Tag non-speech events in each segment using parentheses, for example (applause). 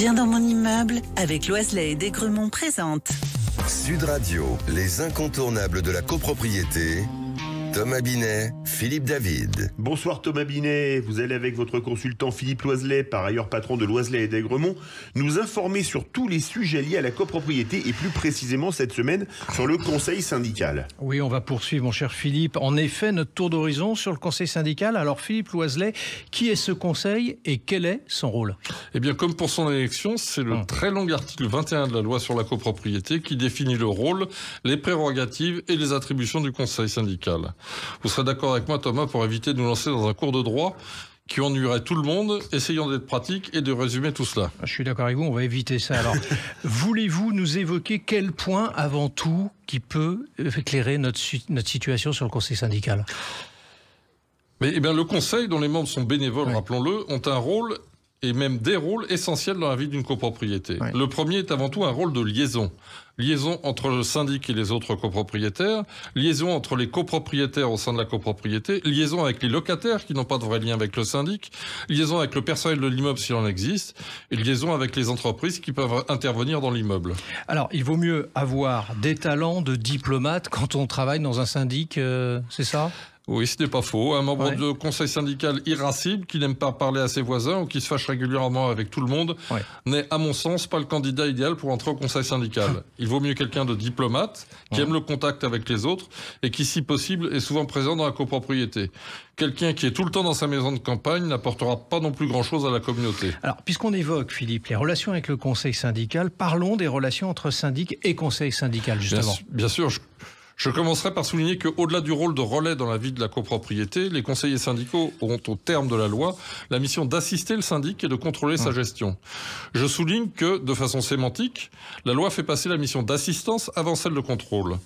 Viens dans mon immeuble, avec Loiselet et Desgremont présente. Sud Radio, les incontournables de la copropriété, Thomas Binet, Philippe David. Bonsoir Thomas Binet, vous allez avec votre consultant Philippe Loiselet, par ailleurs patron de Loiselet et d'Aigremont, nous informer sur tous les sujets liés à la copropriété et plus précisément cette semaine sur le conseil syndical. Oui, on va poursuivre mon cher Philippe. En effet, notre tour d'horizon sur le conseil syndical. Alors Philippe Loiselet, qui est ce conseil et quel est son rôle Eh bien, comme pour son élection, c'est le ah. très long article 21 de la loi sur la copropriété qui définit le rôle, les prérogatives et les attributions du conseil syndical. Vous serez d'accord avec moi, Thomas, pour éviter de nous lancer dans un cours de droit qui ennuierait tout le monde, essayons d'être pratiques et de résumer tout cela. Je suis d'accord avec vous, on va éviter ça. Alors, (laughs) voulez-vous nous évoquer quel point avant tout qui peut éclairer notre, situation sur le conseil syndical eh bien, le conseil, dont les membres sont bénévoles, rappelons-le, ont un rôle et même des rôles essentiels dans la vie d'une copropriété. Le premier est avant tout un rôle de liaison liaison entre le syndic et les autres copropriétaires, liaison entre les copropriétaires au sein de la copropriété, liaison avec les locataires qui n'ont pas de vrai lien avec le syndic, liaison avec le personnel de l'immeuble s'il en existe, et liaison avec les entreprises qui peuvent intervenir dans l'immeuble. Alors, il vaut mieux avoir des talents de diplomate quand on travaille dans un syndic, euh, c'est ça oui, ce n'est pas faux. Un membre de conseil syndical irascible qui n'aime pas parler à ses voisins ou qui se fâche régulièrement avec tout le monde n'est, à mon sens, pas le candidat idéal pour entrer au conseil syndical. (laughs) Il vaut mieux quelqu'un de diplomate, qui aime le contact avec les autres, et qui, si possible, est souvent présent dans la copropriété. Quelqu'un qui est tout le temps dans sa maison de campagne n'apportera pas non plus grand-chose à la communauté. Alors, puisqu'on évoque, Philippe, les relations avec le conseil syndical, parlons des relations entre syndic et conseil syndical, justement. Bien, bien sûr, je... Je commencerai par souligner qu'au-delà du rôle de relais dans la vie de la copropriété, les conseillers syndicaux auront au terme de la loi la mission d'assister le syndic et de contrôler sa gestion. Je souligne que, de façon sémantique, la loi fait passer la mission d'assistance avant celle de contrôle.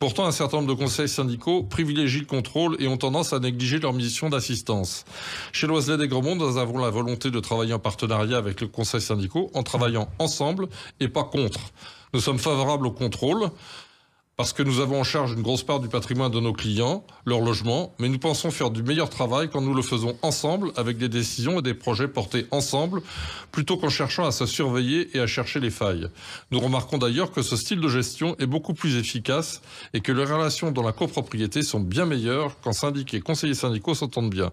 Pourtant, un certain nombre de conseils syndicaux privilégient le contrôle et ont tendance à négliger leur mission d'assistance. Chez Loiselet des Gremont, nous avons la volonté de travailler en partenariat avec le conseil syndicaux en travaillant ensemble et pas contre. Nous sommes favorables au contrôle, parce que nous avons en charge une grosse part du patrimoine de nos clients, leur logement, mais nous pensons faire du meilleur travail quand nous le faisons ensemble, avec des décisions et des projets portés ensemble, plutôt qu'en cherchant à se surveiller et à chercher les failles. Nous remarquons d'ailleurs que ce style de gestion est beaucoup plus efficace et que les relations dans la copropriété sont bien meilleures quand syndic et conseillers syndicaux s'entendent bien.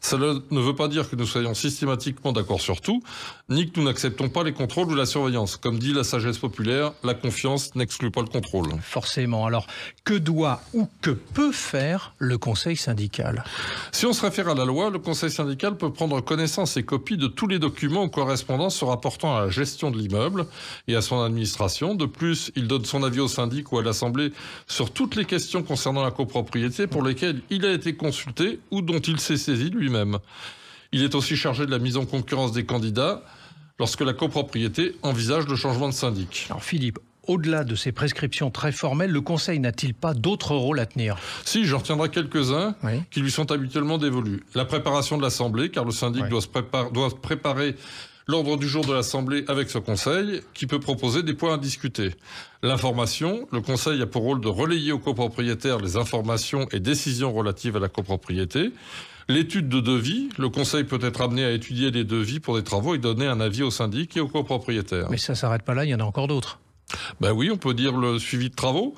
Cela ne veut pas dire que nous soyons systématiquement d'accord sur tout, ni que nous n'acceptons pas les contrôles ou la surveillance. Comme dit la sagesse populaire, la confiance n'exclut pas le contrôle. Forcément alors, que doit ou que peut faire le Conseil syndical Si on se réfère à la loi, le Conseil syndical peut prendre connaissance et copie de tous les documents ou se rapportant à la gestion de l'immeuble et à son administration. De plus, il donne son avis au syndic ou à l'Assemblée sur toutes les questions concernant la copropriété pour lesquelles il a été consulté ou dont il s'est saisi lui-même. Il est aussi chargé de la mise en concurrence des candidats lorsque la copropriété envisage le changement de syndic. Alors Philippe, au-delà de ces prescriptions très formelles, le Conseil n'a-t-il pas d'autres rôles à tenir Si, j'en retiendrai quelques-uns qui lui sont habituellement dévolus. La préparation de l'Assemblée, car le syndic doit, se préparer l'ordre du jour de l'Assemblée avec ce Conseil, qui peut proposer des points à discuter. L'information, le Conseil a pour rôle de relayer aux copropriétaires les informations et décisions relatives à la copropriété. L'étude de devis, le Conseil peut être amené à étudier des devis pour des travaux et donner un avis au syndic et aux copropriétaires. Mais ça s'arrête pas là, il y en a encore d'autres. Ben oui, on peut dire le suivi de travaux.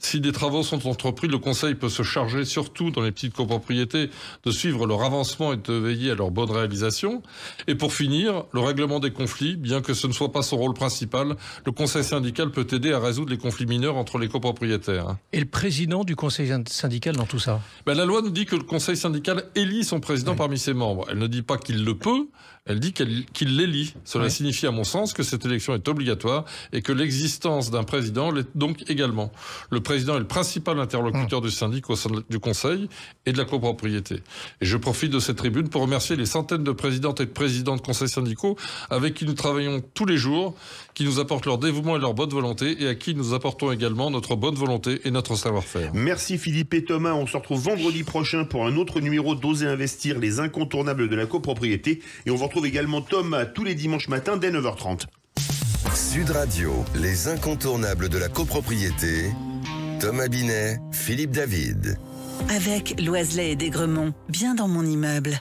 Si des travaux sont entrepris, le Conseil peut se charger, surtout dans les petites copropriétés, de suivre leur avancement et de veiller à leur bonne réalisation. Et pour finir, le règlement des conflits, bien que ce ne soit pas son rôle principal, le Conseil syndical peut aider à résoudre les conflits mineurs entre les copropriétaires. Et le président du Conseil syndical dans tout ça ben La loi nous dit que le Conseil syndical élit son président parmi ses membres. Elle ne dit pas qu'il le peut, elle dit qu'il l'élit. les Cela signifie, à mon sens, que cette élection est obligatoire et que l'existence d'un président l'est donc également. Le président est le principal interlocuteur hum. du syndic au sein du conseil et de la copropriété. Et je profite de cette tribune pour remercier les centaines de présidentes et de présidents de conseils syndicaux avec qui nous travaillons tous les jours, qui nous apportent leur dévouement et leur bonne volonté et à qui nous apportons également notre bonne volonté et notre savoir-faire. Merci Philippe et Thomas. On se retrouve vendredi prochain pour un autre numéro d'Oser investir les incontournables de la copropriété et on également Tom tous les dimanches matins dès 9h30. Sud Radio, les incontournables de la copropriété. Thomas Abinet, Philippe David. Avec Loiselet et Desgremont, bien dans mon immeuble.